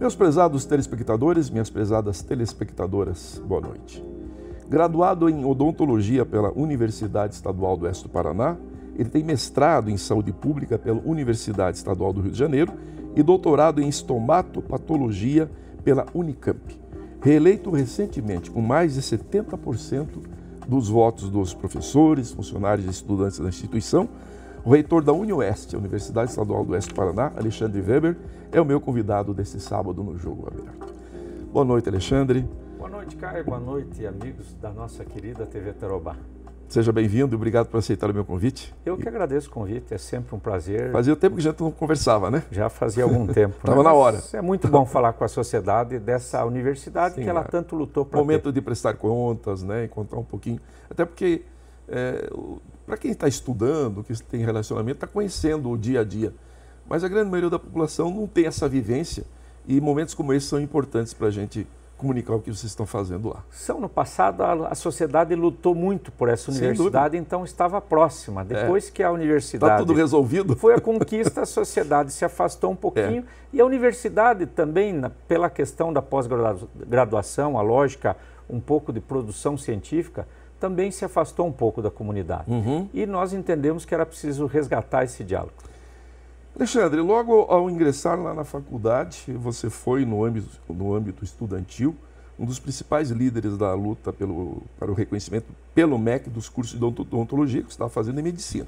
Meus prezados telespectadores, minhas prezadas telespectadoras, boa noite. Graduado em odontologia pela Universidade Estadual do Oeste do Paraná, ele tem mestrado em saúde pública pela Universidade Estadual do Rio de Janeiro e doutorado em estomatopatologia pela Unicamp. Reeleito recentemente com mais de 70% dos votos dos professores, funcionários e estudantes da instituição, o reitor da UniOeste, Universidade Estadual do Oeste do Paraná, Alexandre Weber, é o meu convidado desse sábado no Jogo Aberto. Boa noite, Alexandre. Boa noite, Caio. Boa noite, amigos da nossa querida TV Tarobá. Seja bem-vindo e obrigado por aceitar o meu convite. Eu que agradeço o convite, é sempre um prazer. Fazia tempo que a gente não conversava, né? Já fazia algum tempo. Estava né? na hora. Mas é muito bom falar com a sociedade dessa universidade Sim, que ela é. tanto lutou para Momento ter. de prestar contas, né? E contar um pouquinho. Até porque é, para quem está estudando, que tem relacionamento, está conhecendo o dia a dia. Mas a grande maioria da população não tem essa vivência e momentos como esse são importantes para a gente comunicar o que vocês estão fazendo lá. São, no passado, a, a sociedade lutou muito por essa universidade, então estava próxima. É. Depois é. que a tá universidade. Está tudo resolvido? Foi a conquista, a sociedade se afastou um é. pouquinho. É. E a universidade também, na, pela questão da pós-graduação, a lógica um pouco de produção científica, também se afastou um pouco da comunidade. Uhum. E nós entendemos que era preciso resgatar esse diálogo. Alexandre, logo ao ingressar lá na faculdade, você foi, no âmbito, no âmbito estudantil, um dos principais líderes da luta pelo, para o reconhecimento pelo MEC dos cursos de odontologia que você estava fazendo em medicina.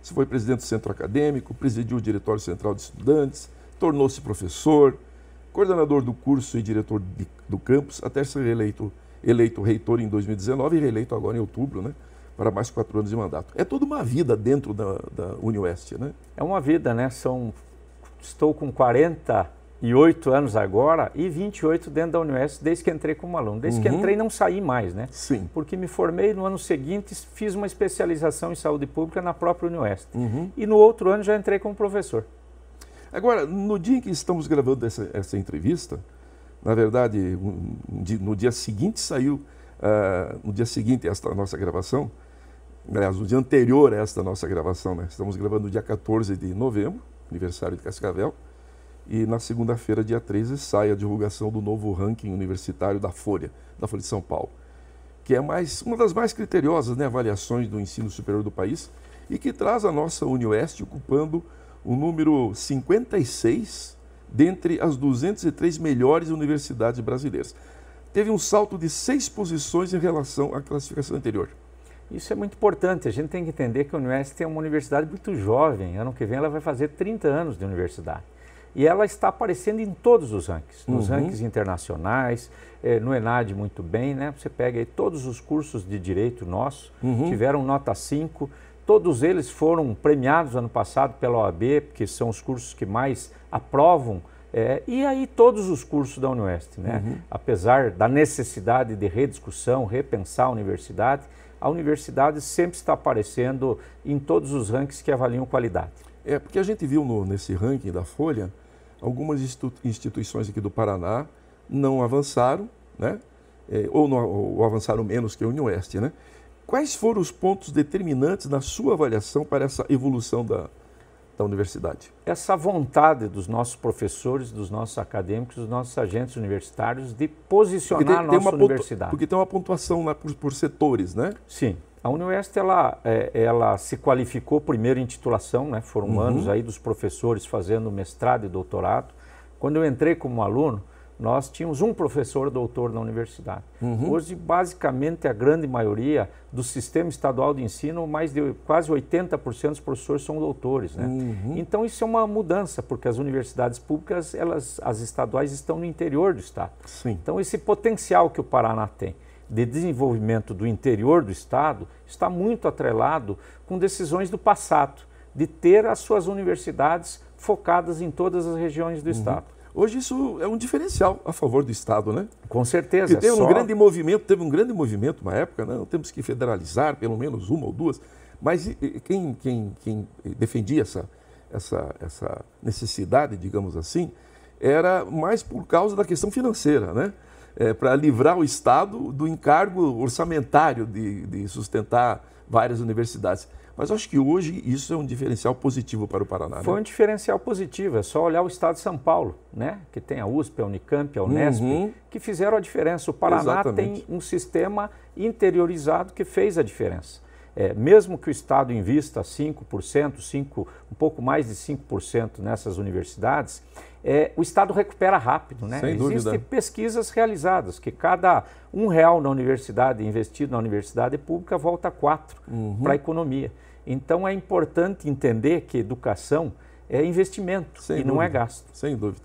Você foi presidente do centro acadêmico, presidiu o Diretório Central de Estudantes, tornou-se professor, coordenador do curso e diretor de, do campus, até ser eleito eleito reitor em 2019 e reeleito agora em outubro, né? Para mais quatro anos de mandato. É toda uma vida dentro da, da Unioeste, né? É uma vida, né? São. Estou com 48 anos agora e 28 dentro da Unioeste desde que entrei como aluno. Desde uhum. que entrei não saí mais, né? Sim. Porque me formei no ano seguinte, fiz uma especialização em saúde pública na própria Unioeste. Uhum. E no outro ano já entrei como professor. Agora, no dia em que estamos gravando essa, essa entrevista, na verdade, um, no dia seguinte saiu, uh, no dia seguinte esta nossa gravação, aliás, no dia anterior a esta nossa gravação, né? Estamos gravando no dia 14 de novembro, aniversário de Cascavel, e na segunda-feira, dia 13, sai a divulgação do novo ranking universitário da Folha, da Folha de São Paulo, que é mais uma das mais criteriosas né, avaliações do ensino superior do país e que traz a nossa UniOeste ocupando o número 56 dentre as 203 melhores universidades brasileiras. Teve um salto de seis posições em relação à classificação anterior. Isso é muito importante. A gente tem que entender que a Unesp é uma universidade muito jovem. Ano que vem ela vai fazer 30 anos de universidade. E ela está aparecendo em todos os rankings, nos uhum. rankings internacionais, eh, no Enad muito bem, né? Você pega aí todos os cursos de direito nosso, uhum. tiveram nota 5, Todos eles foram premiados ano passado pela OAB, porque são os cursos que mais aprovam, é, e aí todos os cursos da Unioeste. Né? Uhum. Apesar da necessidade de rediscussão, repensar a universidade, a universidade sempre está aparecendo em todos os rankings que avaliam qualidade. É, porque a gente viu no, nesse ranking da Folha, algumas instituições aqui do Paraná não avançaram, né? É, ou, ou avançaram menos que a Unioeste, né? Quais foram os pontos determinantes na sua avaliação para essa evolução da, da universidade? Essa vontade dos nossos professores, dos nossos acadêmicos, dos nossos agentes universitários de posicionar tem, a nossa universidade. Porque tem uma pontuação lá por, por setores, né? Sim. A Unioeste ela, é, ela se qualificou primeiro em titulação, né? foram uhum. anos aí dos professores fazendo mestrado e doutorado. Quando eu entrei como aluno, nós tínhamos um professor doutor na universidade. Uhum. Hoje, basicamente, a grande maioria do sistema estadual de ensino, mais de quase 80% dos professores são doutores. Né? Uhum. Então, isso é uma mudança, porque as universidades públicas, elas, as estaduais, estão no interior do Estado. Sim. Então, esse potencial que o Paraná tem de desenvolvimento do interior do Estado está muito atrelado com decisões do passado, de ter as suas universidades focadas em todas as regiões do uhum. Estado. Hoje isso é um diferencial a favor do Estado, né? Com certeza. Que teve só... um grande movimento, teve um grande movimento uma época, né? não né? temos que federalizar pelo menos uma ou duas, mas quem, quem, quem defendia essa, essa, essa necessidade, digamos assim, era mais por causa da questão financeira, né? É, para livrar o Estado do encargo orçamentário de, de sustentar várias universidades. Mas acho que hoje isso é um diferencial positivo para o Paraná. Né? Foi um diferencial positivo, é só olhar o estado de São Paulo, né? que tem a USP, a Unicamp, a Unesp, uhum. que fizeram a diferença. O Paraná Exatamente. tem um sistema interiorizado que fez a diferença é, mesmo que o Estado invista 5%, 5, um pouco mais de 5% nessas universidades, é, o Estado recupera rápido. Né? Sem Existem pesquisas realizadas que cada um real na universidade, investido na universidade pública, volta quatro uhum. para a economia. Então é importante entender que educação é investimento Sem e dúvida. não é gasto. Sem dúvida.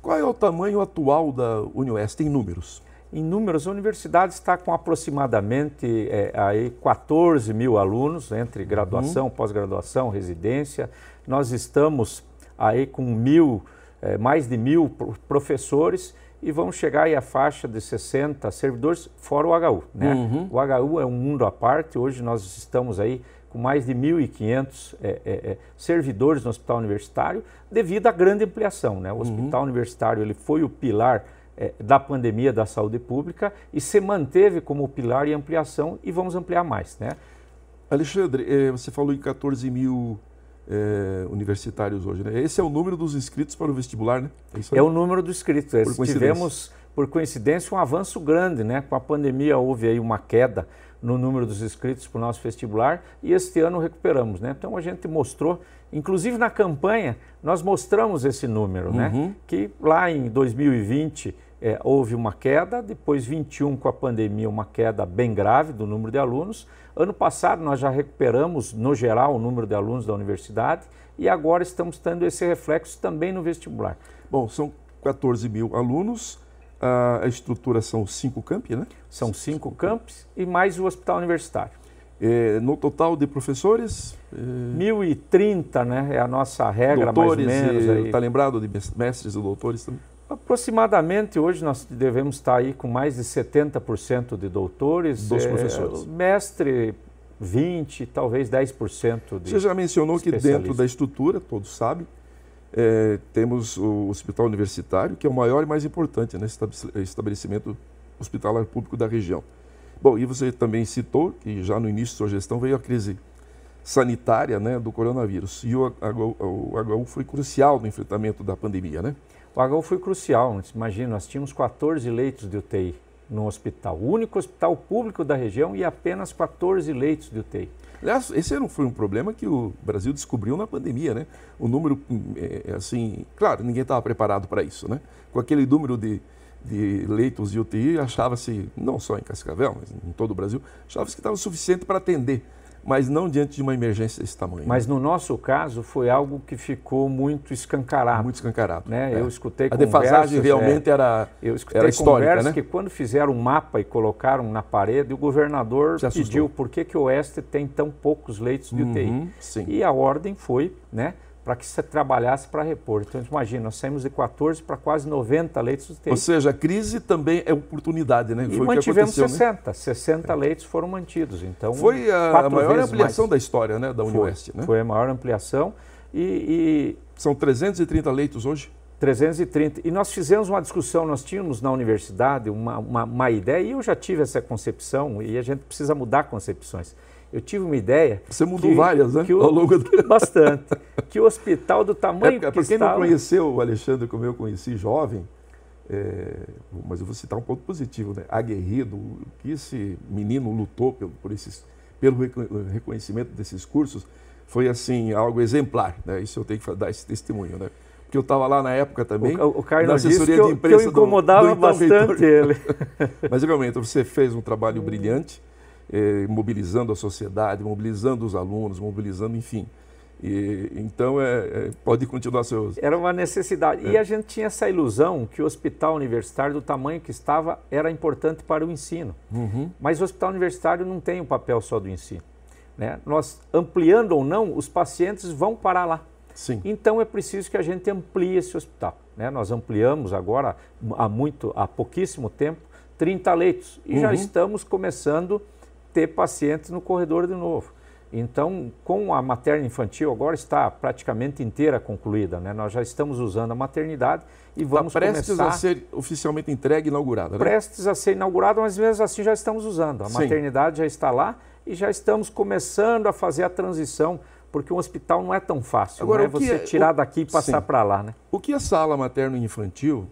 Qual é o tamanho atual da UniOeste em números? em universidades a está com aproximadamente é, aí 14 mil alunos, entre uhum. graduação, uhum. pós-graduação, residência. Nós estamos aí com mil, é, mais de mil professores e vamos chegar aí à faixa de 60 servidores, fora o HU. Né? Uhum. O HU é um mundo à parte, hoje nós estamos aí com mais de 1.500 é, é, é, servidores no hospital universitário, devido à grande ampliação. Né? O uhum. hospital universitário ele foi o pilar é, da pandemia da saúde pública e se manteve como pilar e ampliação e vamos ampliar mais, né? Alexandre, é, você falou em 14 mil é, universitários hoje, né? Esse é o número dos inscritos para o vestibular, né? É, é o número dos inscritos. Por Tivemos, por coincidência, um avanço grande, né? Com a pandemia houve aí uma queda no número dos inscritos para o nosso vestibular e este ano recuperamos, né? Então a gente mostrou, inclusive na campanha, nós mostramos esse número, né? uhum. né? Que lá em 2020 é, houve uma queda, depois 21 com a pandemia, uma queda bem grave do número de alunos. Ano passado nós já recuperamos, no geral, o número de alunos da universidade e agora estamos tendo esse reflexo também no vestibular. Bom, são 14 mil alunos, a estrutura são cinco campi, né? São cinco, cinco campi e mais o hospital universitário. É, no total de professores? É... 1.030, né? É a nossa regra, doutores, mais ou menos. Está lembrado de mestres e doutores também? Aproximadamente hoje nós devemos estar aí com mais de 70% de doutores, dos é, professores. Mestre 20, talvez 10% de Você já mencionou que dentro da estrutura, todos sabem, é, temos o Hospital Universitário, que é o maior e mais importante né, estabelecimento hospitalar público da região. Bom, e você também citou que já no início de sua gestão veio a crise sanitária né, do coronavírus. E o HU, o HU foi crucial no enfrentamento da pandemia, né? O HU foi crucial. Imagina, nós tínhamos 14 leitos de UTI no hospital, o único hospital público da região e apenas 14 leitos de UTI. Aliás, esse não foi um problema que o Brasil descobriu na pandemia, né? O número, hum, é, é, assim, claro, ninguém estava preparado para isso, né? Com aquele número de, de leitos de UTI, achava-se, não só em Cascavel, mas em todo o Brasil, achava-se que estava suficiente para atender mas não diante de uma emergência desse tamanho. Mas né? no nosso caso foi algo que ficou muito escancarado. Muito escancarado. Né? É. Eu escutei A defasagem realmente é, era Eu escutei era histórica, né? que quando fizeram um mapa e colocaram na parede, o governador pediu por que, que o Oeste tem tão poucos leitos de UTI. Uhum, e a ordem foi, né? para que você trabalhasse para repor. Então, imagina, nós saímos de 14 para quase 90 leitos UTI. Ou seja, a crise também é oportunidade, né? E Foi mantivemos 60. Né? 60 leitos foram mantidos. Então, Foi a, maior ampliação mais. da história né, da Unioeste, né? Foi a maior ampliação. E, e, São 330 leitos hoje? 330. E nós fizemos uma discussão, nós tínhamos na universidade uma, uma, uma ideia, e eu já tive essa concepção, e a gente precisa mudar concepções eu tive uma ideia. Você mudou que, várias, né? O, ao longo do... Bastante. que o hospital do é, tamanho é, que Para quem não conheceu o Alexandre como eu conheci, jovem, é, mas eu vou citar um ponto positivo, né? Aguerrido, que esse menino lutou pelo, por esses, pelo reconhecimento desses cursos foi assim algo exemplar, né? Isso eu tenho que dar esse testemunho, né? Porque eu estava lá na época também. O, o Carlos na assessoria disse que eu, de imprensa que eu incomodava do, do bastante reitor. ele. mas realmente você fez um trabalho brilhante eh, mobilizando a sociedade, mobilizando os alunos, mobilizando, enfim. E, então, é, é, pode continuar seu. Era uma necessidade. É. E a gente tinha essa ilusão que o hospital universitário, do tamanho que estava, era importante para o ensino. Uhum. Mas o hospital universitário não tem o um papel só do ensino. Né? Nós, ampliando ou não, os pacientes vão parar lá. Sim. Então, é preciso que a gente amplie esse hospital. Né? Nós ampliamos agora, há, muito, há pouquíssimo tempo, 30 leitos. E uhum. já estamos começando ter pacientes no corredor de novo. Então, com a materna infantil agora está praticamente inteira concluída, né? Nós já estamos usando a maternidade e tá vamos tá prestes começar... a ser oficialmente entregue e inaugurada, né? Prestes a ser inaugurada, mas mesmo assim já estamos usando. A Sim. maternidade já está lá e já estamos começando a fazer a transição, porque um hospital não é tão fácil, agora, né? Você é... tirar daqui e passar para lá, né? O que é sala materno-infantil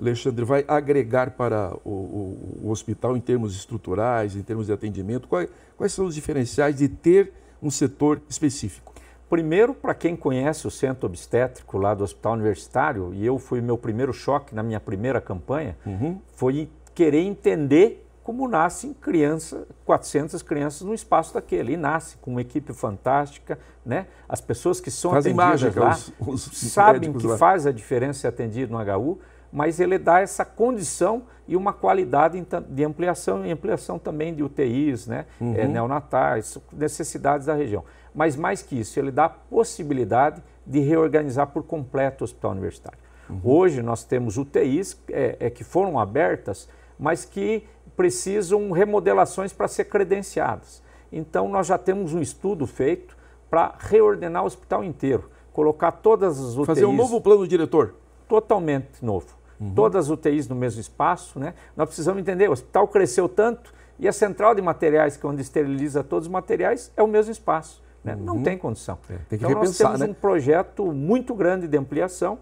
Alexandre, vai agregar para o, o, o hospital em termos estruturais, em termos de atendimento? Quais, quais são os diferenciais de ter um setor específico? Primeiro, para quem conhece o centro obstétrico lá do Hospital Universitário, e eu fui meu primeiro choque na minha primeira campanha, uhum. foi querer entender como nascem crianças, 400 crianças no espaço daquele. E nasce com uma equipe fantástica, né? As pessoas que são Fazem atendidas mágica, é lá os, os sabem que lá. faz a diferença ser atendido no HU mas ele dá essa condição e uma qualidade de ampliação e ampliação também de UTIs, né? É, uhum. É, neonatais, necessidades da região. Mas mais que isso, ele dá a possibilidade de reorganizar por completo o hospital universitário. Uhum. Hoje nós temos UTIs é, é, que foram abertas, mas que precisam remodelações para ser credenciadas. Então nós já temos um estudo feito para reordenar o hospital inteiro, colocar todas as UTIs. Fazer um novo plano diretor? Totalmente novo uhum. todas as UTIs no mesmo espaço. Né? Nós precisamos entender, o hospital cresceu tanto e a central de materiais, que é onde esteriliza todos os materiais, é o mesmo espaço. Né? Uhum. Não tem condição. É, tem então nós temos né? um projeto muito grande de ampliação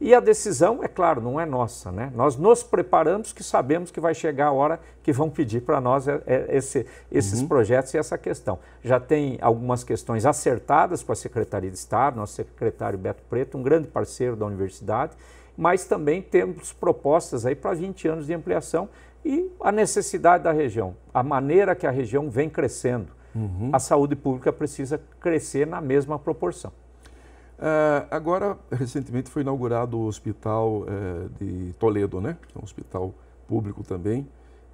e a decisão, é claro, não é nossa. Né? Nós nos preparamos que sabemos que vai chegar a hora que vão pedir para nós é, é, esse, esses uhum. projetos e essa questão. Já tem algumas questões acertadas com a Secretaria de Estado, nosso secretário Beto Preto, um grande parceiro da universidade, mas também temos propostas aí para 20 anos de ampliação e a necessidade da região, a maneira que a região vem crescendo. Uhum. A saúde pública precisa crescer na mesma proporção. Eh, agora, recentemente foi inaugurado o hospital eh, de Toledo, né? É um hospital público também.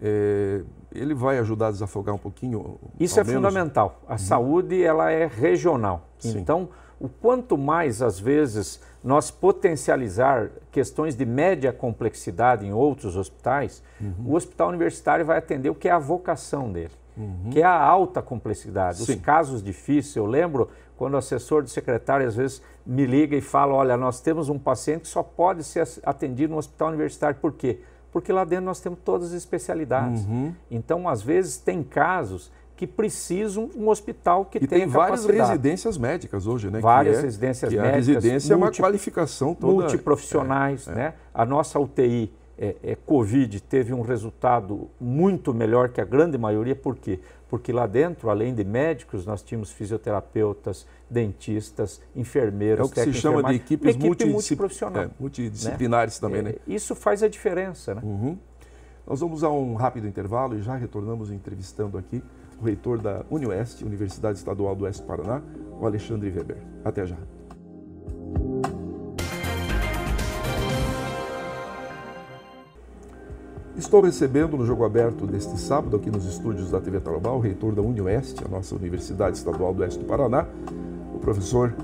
Eh, ele vai ajudar a desafogar um pouquinho? Isso é menos. fundamental. A uhum. saúde ela é regional. Sim. Então, o quanto mais, às vezes, nós potencializar questões de média complexidade em outros hospitais, uhum. o hospital universitário vai atender o que é a vocação dele, uhum. que é a alta complexidade, Sim. os casos difíceis. Eu lembro quando o assessor de secretário às vezes me liga e fala: olha, nós temos um paciente que só pode ser atendido no hospital universitário, por quê? Porque lá dentro nós temos todas as especialidades. Uhum. Então, às vezes, tem casos que precisam um hospital que e tenha tem várias capacidade. residências médicas hoje, né? Várias é, residências é médicas. A residência multi, é uma qualificação toda. Multiprofissionais, é, é. né? A nossa UTI é, é, Covid teve um resultado muito melhor que a grande maioria, por quê? Porque lá dentro, além de médicos, nós tínhamos fisioterapeutas, dentistas, enfermeiros, É o que se chama de equipes equipe multidisciplinar é, multidisciplinares né? também, né? isso faz a diferença, né? Uhum. Nós vamos a um rápido intervalo e já retornamos entrevistando aqui o reitor da UniOeste, Universidade Estadual do Oeste do Paraná, o Alexandre Weber. Até já. Estou recebendo no Jogo Aberto deste sábado, aqui nos estúdios da TV Tarobá, o reitor da UniOeste, a nossa Universidade Estadual do Oeste do Paraná, o professor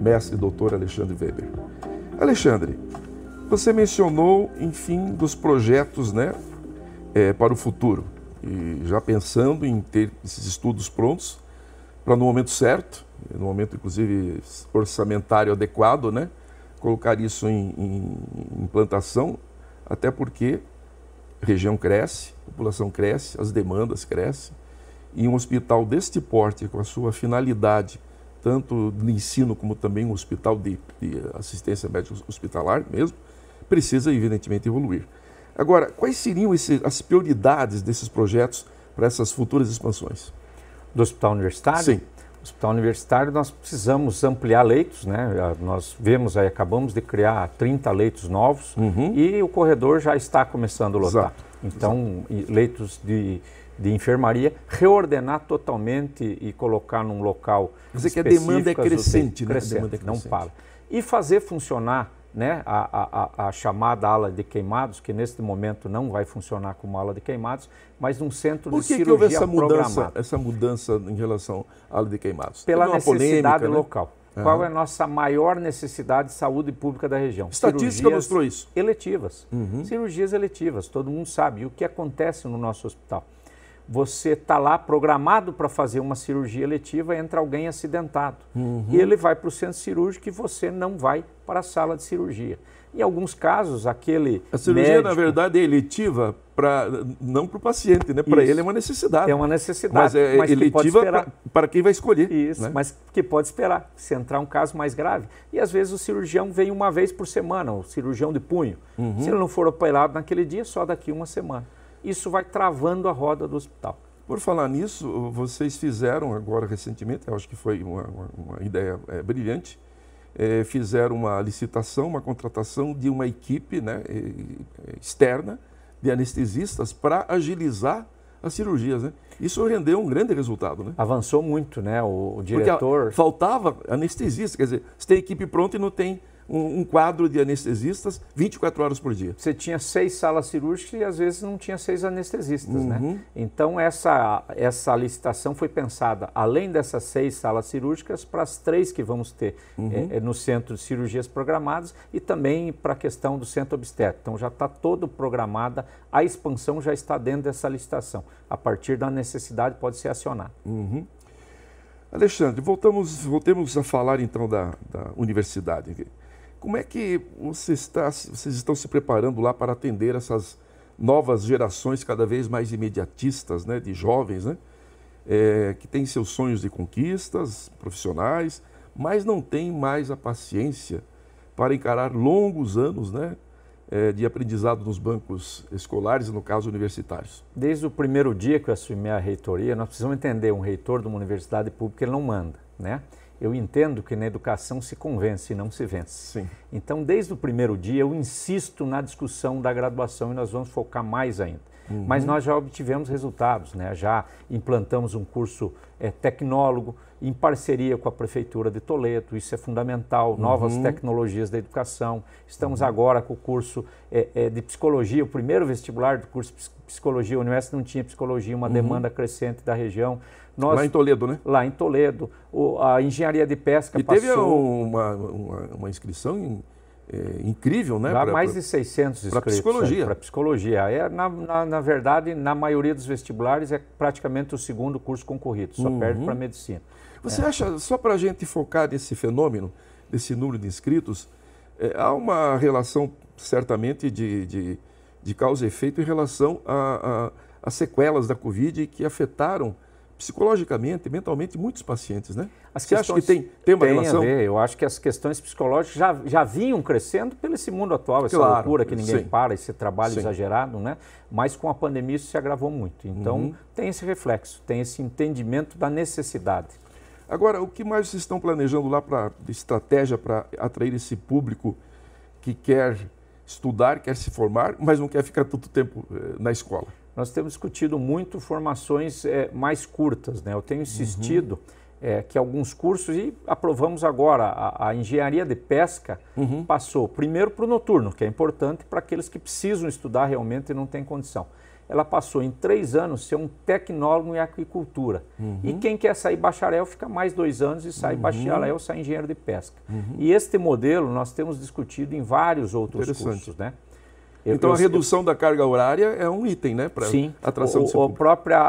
mestre doutor Alexandre Weber. Alexandre, você mencionou, enfim, dos projetos né, é, para o futuro e já pensando em ter esses estudos prontos para no momento certo, no momento inclusive orçamentário adequado, né, colocar isso em, em implantação, até porque a região cresce, a população cresce, as demandas crescem, e um hospital deste porte, com a sua finalidade, tanto de ensino como também um hospital de, de assistência médica hospitalar mesmo, precisa evidentemente evoluir. Agora, quais seriam esse, as prioridades desses projetos para essas futuras expansões? Do hospital universitário? Sim. No hospital universitário, nós precisamos ampliar leitos, né? Nós vemos aí, acabamos de criar 30 leitos novos uhum. e o corredor já está começando a lotar. Exato. Então, Exato. leitos de, de enfermaria, reordenar totalmente e colocar num local. Quer dizer que a demanda é crescente, né? Crescente, demanda é crescente. não para. E fazer funcionar né, a, a, a, chamada ala de queimados, que neste momento não vai funcionar como ala de queimados, mas um centro que de cirurgia que essa mudança, essa mudança em relação à ala de queimados? Pela necessidade polêmica, né? local. Qual é a nossa maior necessidade de saúde pública da região? Estatística cirurgias mostrou isso. Eletivas. Uhum. Cirurgias eletivas, todo mundo sabe. E o que acontece no nosso hospital? você está lá programado para fazer uma cirurgia letiva, entra alguém acidentado. Uhum. E ele vai para o centro cirúrgico e você não vai para a sala de cirurgia. Em alguns casos, aquele. A cirurgia, médico... na verdade, é eletiva pra, não para o paciente, né? Para ele é uma necessidade. É uma necessidade. Mas é mas eletiva que para quem vai escolher. Isso, né? mas que pode esperar, se entrar um caso mais grave. E às vezes o cirurgião vem uma vez por semana, o cirurgião de punho. Uhum. Se ele não for operado naquele dia, só daqui uma semana isso vai travando a roda do hospital. Por falar nisso, vocês fizeram agora recentemente, eu acho que foi uma, uma ideia é, brilhante, é, fizeram uma licitação, uma contratação de uma equipe né, externa de anestesistas para agilizar as cirurgias, né? Isso rendeu um grande resultado, né? Avançou muito, né? O, o diretor... Porque faltava anestesista, quer dizer, você tem equipe pronta e não tem um, um, quadro de anestesistas 24 horas por dia. Você tinha seis salas cirúrgicas e às vezes não tinha seis anestesistas, né? uhum. né? Então essa, essa licitação foi pensada, além dessas seis salas cirúrgicas, para as três que vamos ter uhum. é, no centro de cirurgias programadas e também para a questão do centro obstétrico. Então já está todo programada, a expansão já está dentro dessa licitação. A partir da necessidade pode ser acionada. Uhum. Alexandre, voltamos, voltemos a falar então da, da universidade. Como é que você está, vocês estão se preparando lá para atender essas novas gerações cada vez mais imediatistas, né, de jovens, né, é, que têm seus sonhos de conquistas profissionais, mas não têm mais a paciência para encarar longos anos né, é, de aprendizado nos bancos escolares, no caso universitários? Desde o primeiro dia que eu assumi a reitoria, nós precisamos entender um reitor de uma universidade pública ele não manda, né? eu entendo que na educação se convence e não se vence. Sim. Então, desde o primeiro dia, eu insisto na discussão da graduação e nós vamos focar mais ainda. Uhum. Mas nós já obtivemos resultados, né? já implantamos um curso é, tecnólogo em parceria com a Prefeitura de Toledo, isso é fundamental, uhum. novas tecnologias da educação. Estamos uhum. agora com o curso é, é, de psicologia, o primeiro vestibular do curso de psicologia, a universidade não tinha psicologia, uma uhum. demanda crescente da região. Nós, lá em Toledo, né? Lá em Toledo. O, a engenharia de pesca e passou... E teve uma, uma, uma inscrição em é, incrível, né? para pra, mais pra, de 600 inscritos. Para psicologia. Para psicologia. É, na, na, na, verdade, na maioria dos vestibulares, é praticamente o segundo curso concorrido, só uhum. perde para medicina. Você é. acha, só para a gente focar nesse fenômeno, desse número de inscritos, é, há uma relação, certamente, de, de, de causa e efeito em relação a, a, a sequelas da Covid que afetaram psicologicamente, mentalmente, muitos pacientes, né? As Você acha que tem, tem uma tem relação? A ver. Eu acho que as questões psicológicas já, já vinham crescendo pelo esse mundo atual, essa claro, loucura que ninguém sim. para, esse trabalho sim. exagerado, né? Mas com a pandemia isso se agravou muito. Então, uhum. tem esse reflexo, tem esse entendimento da necessidade. Agora, o que mais vocês estão planejando lá para estratégia para atrair esse público que quer estudar, quer se formar, mas não quer ficar tanto tempo eh, na escola? nós temos discutido muito formações é, mais curtas. Né? Eu tenho insistido uhum. é, que alguns cursos, e aprovamos agora, a, a engenharia de pesca uhum. passou primeiro para o noturno, que é importante para aqueles que precisam estudar realmente e não têm condição. Ela passou em três anos ser um tecnólogo em aquicultura. Uhum. E quem quer sair bacharel fica mais dois anos e sai uhum. bacharel, sai engenheiro de pesca. Uhum. E este modelo nós temos discutido em vários outros cursos. Né? Eu, então eu, a redução eu, da carga horária é um item, né? Para sim. Atração o, do seu público. a própria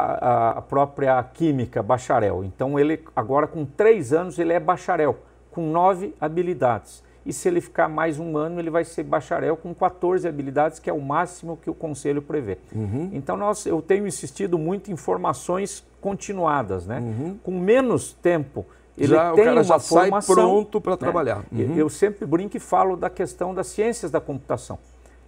a, própria química é bacharel. Então ele agora com três anos ele é bacharel com nove habilidades e se ele ficar mais um ano, ele vai ser bacharel com 14 habilidades, que é o máximo que o conselho prevê. Uhum. Então, nós, eu tenho insistido muito em formações continuadas, né? Uhum. Com menos tempo, ele já, tem o cara já formação, sai pronto para né? trabalhar. Né? Uhum. Eu sempre brinco e falo da questão das ciências da computação.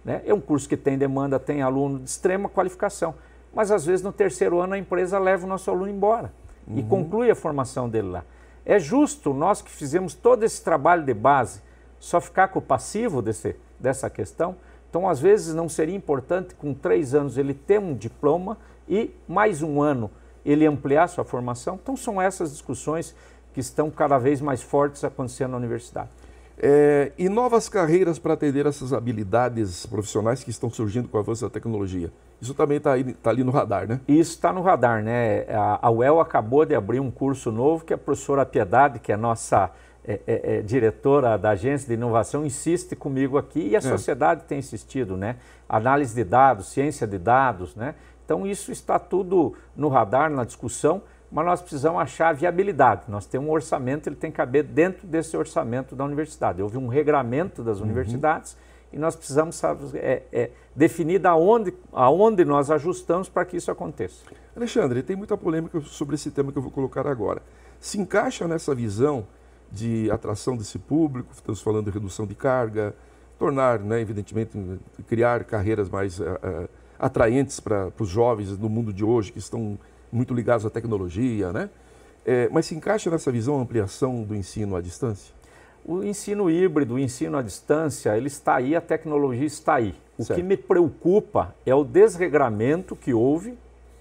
Né? É um curso que tem demanda, tem aluno de extrema qualificação, mas às vezes no terceiro ano a empresa leva o nosso aluno embora uhum. e conclui a formação dele lá. É justo nós que fizemos todo esse trabalho de base só ficar com o passivo desse, dessa questão? Então, às vezes, não seria importante com três anos ele ter um diploma e mais um ano ele ampliar sua formação? Então, são essas discussões que estão cada vez mais fortes acontecendo na universidade. É, e novas carreiras para atender essas habilidades profissionais que estão surgindo com o avanço da tecnologia. Isso também está tá ali no radar, né? Isso está no radar, né? A, a UEL acabou de abrir um curso novo que a professora Piedade, que é nossa é, é, é diretora da agência de inovação, insiste comigo aqui e a é. sociedade tem insistido, né? Análise de dados, ciência de dados, né? Então isso está tudo no radar, na discussão mas nós precisamos achar viabilidade. Nós temos um orçamento, ele tem que caber dentro desse orçamento da universidade. Houve um regramento das uhum. universidades e nós precisamos sabe, é, é, definir da onde, aonde nós ajustamos para que isso aconteça. Alexandre, tem muita polêmica sobre esse tema que eu vou colocar agora. Se encaixa nessa visão de atração desse público, estamos falando de redução de carga, tornar, né, evidentemente, criar carreiras mais uh, atraentes para os jovens no mundo de hoje que estão muito ligados à tecnologia, né? É, mas se encaixa nessa visão a ampliação do ensino à distância? O ensino híbrido, o ensino à distância, ele está aí, a tecnologia está aí. O certo. que me preocupa é o desregramento que houve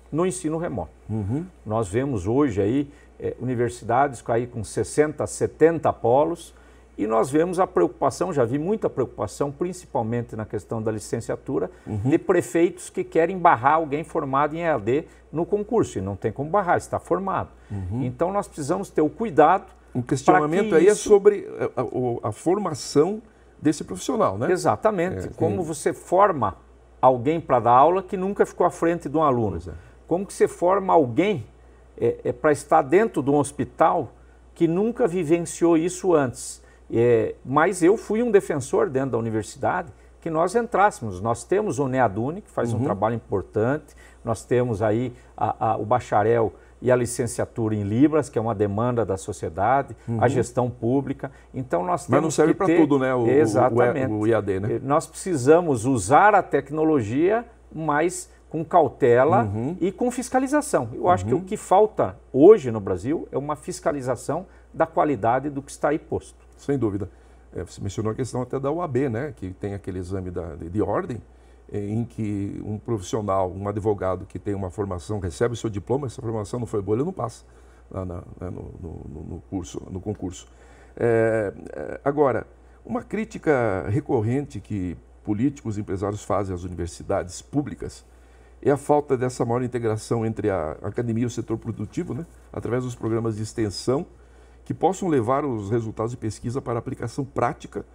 no ensino remoto. Uhum. Nós vemos hoje aí é, universidades aí com 60, 70 polos, e nós vemos a preocupação, já vi muita preocupação, principalmente na questão da licenciatura, uhum. de prefeitos que querem barrar alguém formado em EAD no concurso. E não tem como barrar, está formado. Uhum. Então nós precisamos ter o cuidado. Um questionamento que aí é isso... é sobre é, a, a, a, formação desse profissional, né? Exatamente. É, como você forma alguém para dar aula que nunca ficou à frente de um aluno? É. Como que você forma alguém é, é, para estar dentro de um hospital que nunca vivenciou isso antes? É, mas eu fui um defensor dentro da universidade que nós entrássemos. Nós temos o NEADUNE, que faz uhum. um trabalho importante, nós temos aí a, a, o bacharel e a licenciatura em Libras, que é uma demanda da sociedade, uhum. a gestão pública. Então nós temos Mas não serve para ter... tudo, né? O, Exatamente. O, o, IAD, né? É, nós precisamos usar a tecnologia, mas com cautela uhum. e com fiscalização. Eu acho que o uhum. que falta hoje no Brasil é uma fiscalização da qualidade do que está aí posto. Sem dúvida. É, você mencionou a questão até da UAB, né? Que tem aquele exame da, de, de ordem é, em que um profissional, um advogado que tem uma formação, recebe o seu diploma, essa formação não foi boa, ele não passa na, né, no, no, no, curso, no concurso. É, é, agora, uma crítica recorrente que políticos e empresários fazem às universidades públicas é a falta dessa maior integração entre a academia e o setor produtivo, né? através dos programas de extensão, que possam levar os resultados de pesquisa para aplicação prática,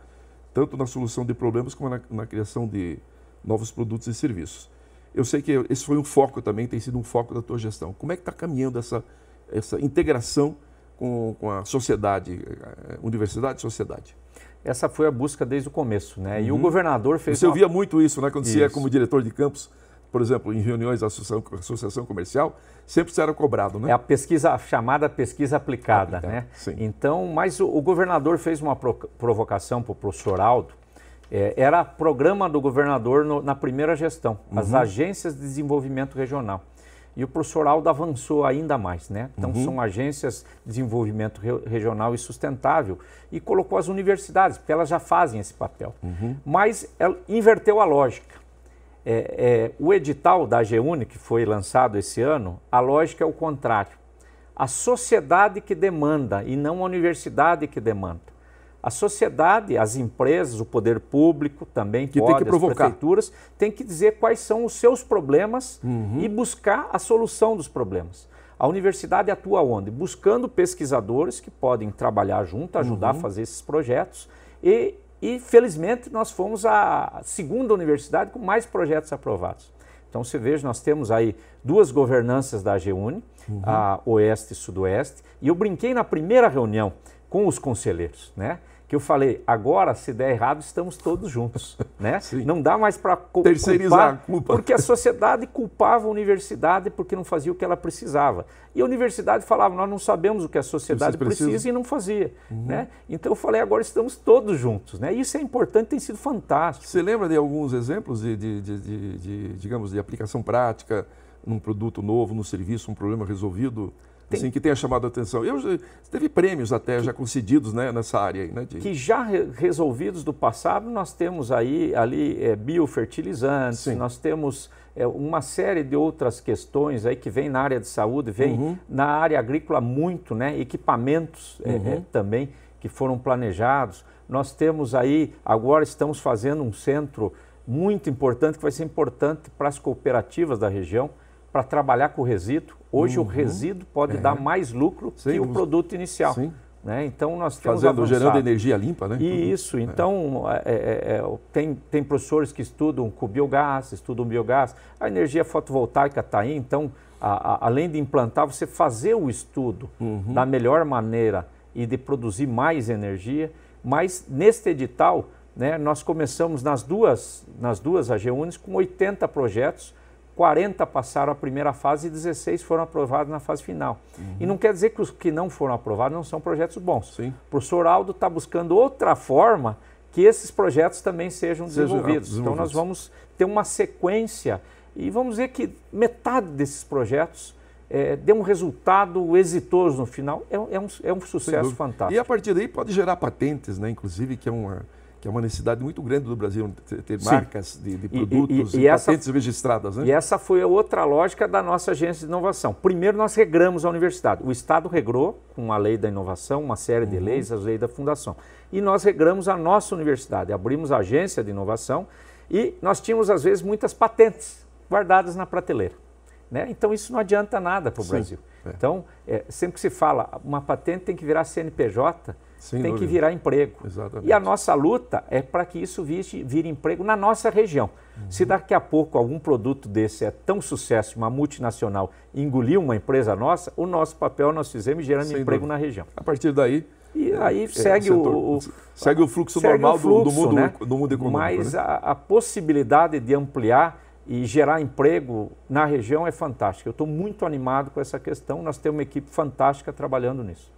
tanto na solução de problemas como na, na criação de novos produtos e serviços. Eu sei que esse foi um foco também, tem sido um foco da tua gestão. Como é que está caminhando essa, essa integração com, com a sociedade, eh, universidade e sociedade? Essa foi a busca desde o começo, né? E uhum. o governador fez. Você uma... muito isso, né? Quando isso. você é como diretor de campus, por exemplo, em reuniões da associação, associação comercial, sempre será cobrado, né? É a pesquisa a chamada pesquisa aplicada, aplicada né? Sim. Então, mas o, o, governador fez uma pro, provocação para o professor Aldo. É, era programa do governador no, na primeira gestão, uhum. as agências de desenvolvimento regional. E o professor Aldo avançou ainda mais, né? Então, uhum. são agências de desenvolvimento re, regional e sustentável e colocou as universidades, porque elas já fazem esse papel. Uhum. Mas ela inverteu a lógica é, é, o edital da AGUNE, que foi lançado esse ano, a lógica é o contrário. A sociedade que demanda e não a universidade que demanda. A sociedade, as empresas, o poder público também, que pode, tem que provocar. as prefeituras, tem que dizer quais são os seus problemas uhum. e buscar a solução dos problemas. A universidade atua onde? Buscando pesquisadores que podem trabalhar junto, ajudar uhum. a fazer esses projetos e e, felizmente, nós fomos a segunda universidade com mais projetos aprovados. Então, você veja, nós temos aí duas governanças da AGUNE, uhum. a Oeste e Sudoeste, e eu brinquei na primeira reunião com os conselheiros, né? que eu falei, agora se der errado estamos todos juntos, né? Não dá mais para cu terceirizar a culpa, porque a sociedade culpava a universidade porque não fazia o que ela precisava. E a universidade falava, nós não sabemos o que a sociedade precisa e não fazia, uhum. né? Então eu falei, agora estamos todos juntos, né? Isso é importante, tem sido fantástico. Você lembra de alguns exemplos de, de, de, de digamos, de aplicação prática num produto novo, num serviço, um problema resolvido? Assim, Tem. Assim, que tenha chamado a atenção. Eu, teve prêmios até já concedidos né, nessa área. Aí, né, de... Que já re resolvidos do passado, nós temos aí ali é, biofertilizantes, Sim. nós temos é, uma série de outras questões aí que vem na área de saúde, vem uhum. na área agrícola muito, né? equipamentos é, uhum. é, também que foram planejados. Nós temos aí, agora estamos fazendo um centro muito importante, que vai ser importante para as cooperativas da região, para trabalhar com o resíduo. Hoje uhum. o resíduo pode é. dar mais lucro Sim, que o produto inicial. Sim. Né? Então nós temos Fazendo, avançado. gerando energia limpa, né? E isso. Uhum. Então é. É, é, é tem, tem professores que estudam com biogás, estudam biogás. A energia fotovoltaica está aí. Então, a, a, além de implantar, você fazer o estudo uhum. da melhor maneira e de produzir mais energia. Mas neste edital, né, nós começamos nas duas nas duas AGUNES com 80 projetos 40 passaram a primeira fase e 16 foram aprovados na fase final. Uhum. E não quer dizer que os que não foram aprovados não são projetos bons. Sim. O professor Aldo está buscando outra forma que esses projetos também sejam desenvolvidos. então nós vamos ter uma sequência e vamos ver que metade desses projetos é, deu um resultado exitoso no final. É, é, um, é um, sucesso fantástico. E a partir daí pode gerar patentes, né? inclusive, que é uma que é uma necessidade muito grande do Brasil ter marcas de, de, produtos e, e, e, e patentes registradas. Né? E essa foi a outra lógica da nossa agência de inovação. Primeiro, nós regramos a universidade. O Estado regrou com a lei da inovação, uma série uhum. de leis, as leis da fundação. E nós regramos a nossa universidade, abrimos a agência de inovação e nós tínhamos, às vezes, muitas patentes guardadas na prateleira. Né? Então isso não adianta nada para o Brasil. É. Então, é, sempre que se fala, uma patente tem que virar CNPJ, Sem tem dúvida. que virar emprego. Exatamente. E a nossa luta é para que isso vire, vire, emprego na nossa região. Uhum. Se daqui a pouco algum produto desse é tão sucesso, uma multinacional engolir uma empresa nossa, o nosso papel é nós fizemos gerando Sem emprego dúvida. na região. A partir daí, e é, aí é, segue, é, o, o, segue o fluxo segue normal o fluxo, do, do, mundo, né? do mundo econômico. Mas né? a, a, possibilidade de ampliar e gerar emprego na região é fantástico. Eu estou muito animado com essa questão, nós temos uma equipe fantástica trabalhando nisso.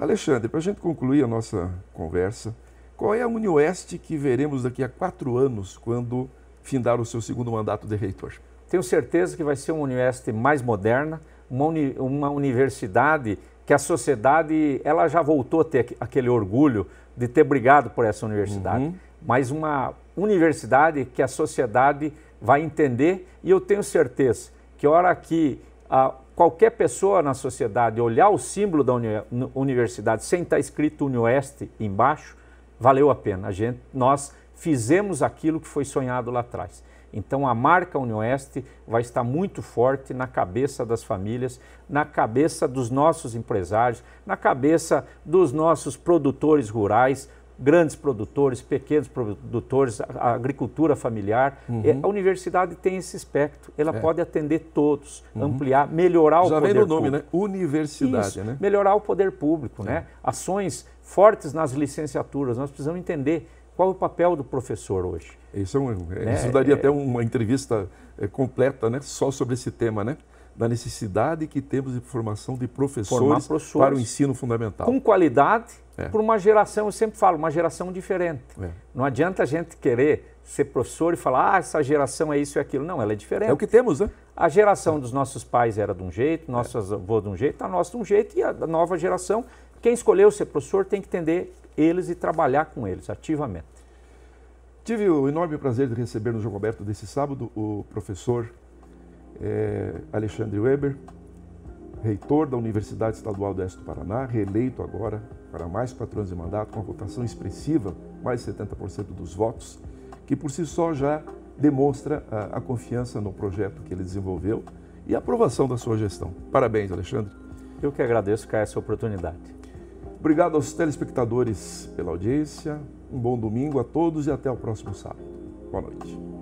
Alexandre, para a gente concluir a nossa conversa, qual é a Unioeste que veremos daqui a quatro anos, quando findar o seu segundo mandato de reitor? Tenho certeza que vai ser uma Unioeste mais moderna, uma, uni uma universidade que a sociedade ela já voltou a ter aquele orgulho de ter brigado por essa universidade, uhum. mas uma universidade que a sociedade vai entender e eu tenho certeza que a hora que a, ah, qualquer pessoa na sociedade olhar o símbolo da uni universidade sem estar tá escrito Unioeste embaixo, valeu a pena. A gente, nós fizemos aquilo que foi sonhado lá atrás. Então a marca Unioeste vai estar muito forte na cabeça das famílias, na cabeça dos nossos empresários, na cabeça dos nossos produtores rurais, grandes produtores, pequenos produtores, a agricultura familiar. Uhum. a universidade tem esse espectro, ela é. pode atender todos, uhum. ampliar, melhorar Já o poder público. Já vem no nome, né? Universidade, Isso, né? Melhorar o poder público, né? é. né? Ações fortes nas licenciaturas, nós precisamos entender qual é o papel do professor hoje. Isso, é um, né? isso daria é. até uma entrevista é, completa, né? Só sobre esse tema, né? da necessidade que temos de formação de professores, professores para o ensino fundamental. Com qualidade, é. para uma geração, eu sempre falo, uma geração diferente. É. Não adianta a gente querer ser professor e falar, ah, essa geração é isso e aquilo. Não, ela é diferente. É o que temos, né? A geração é. dos nossos pais era de um jeito, nossos é. avôs de um jeito, a nossa de um jeito e a nova geração, quem escolheu ser professor tem que entender eles e trabalhar com eles ativamente. Tive o enorme prazer de receber no jogo aberto desse sábado o professor é, Alexandre Weber, reitor da Universidade Estadual do Oeste do Paraná, reeleito agora para mais quatro anos de mandato, com a votação expressiva, mais de 70% dos votos, que por si só já demonstra a, ah, a, confiança no projeto que ele desenvolveu e a aprovação da sua gestão. Parabéns, Alexandre. Eu que agradeço, Caio, essa oportunidade. Obrigado aos telespectadores pela audiência, um bom domingo a todos e até o próximo sábado. Boa noite.